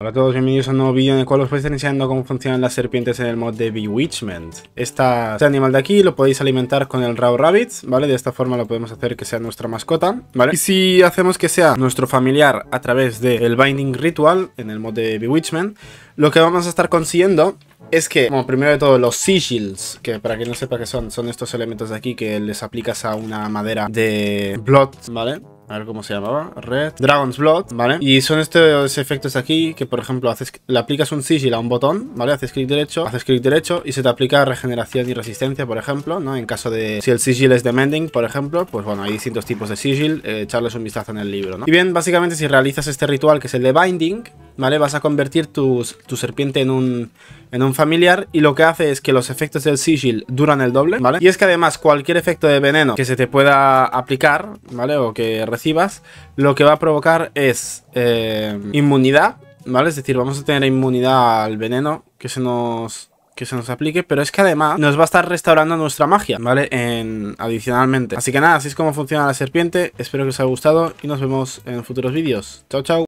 Hola a todos, bienvenidos a un nuevo vídeo en el cual os voy a estar enseñando cómo funcionan las serpientes en el mod de Bewitchment. este animal de aquí lo podéis alimentar con el Raw Rabbit, ¿vale? De esta forma lo podemos hacer que sea nuestra mascota, ¿vale? Y si hacemos que sea nuestro familiar a través del Binding Ritual en el mod de Bewitchment, lo que vamos a estar consiguiendo es que, como primero de todo, los sigils, que para quien no sepa qué son, son estos elementos de aquí que les aplicas a una madera de Blood, ¿vale? a ver cómo se llamaba, Red, Dragon's Blood, ¿vale? Y son estos efectos aquí que, por ejemplo, haces, le aplicas un sigil a un botón, ¿vale? Haces clic derecho, haces clic derecho y se te aplica regeneración y resistencia, por ejemplo, ¿no? En caso de, si el sigil es de Mending, por ejemplo, pues bueno, hay distintos tipos de sigil, eh, echarles un vistazo en el libro, ¿no? Y bien, básicamente si realizas este ritual que es el de Binding, ¿vale? Vas a convertir tu, serpiente en un, familiar y lo que hace es que los efectos del sigil duran el doble, ¿vale? Y es que además cualquier efecto de veneno que se te pueda aplicar, ¿vale? O que recibas, lo que va a provocar es eh, inmunidad, ¿vale? Es decir, vamos a tener inmunidad al veneno que se nos que se nos aplique, pero es que además nos va a estar restaurando nuestra magia, ¿vale? En, adicionalmente. Así que nada, así es como funciona la serpiente, espero que os haya gustado y nos vemos en futuros vídeos. Chao, chao.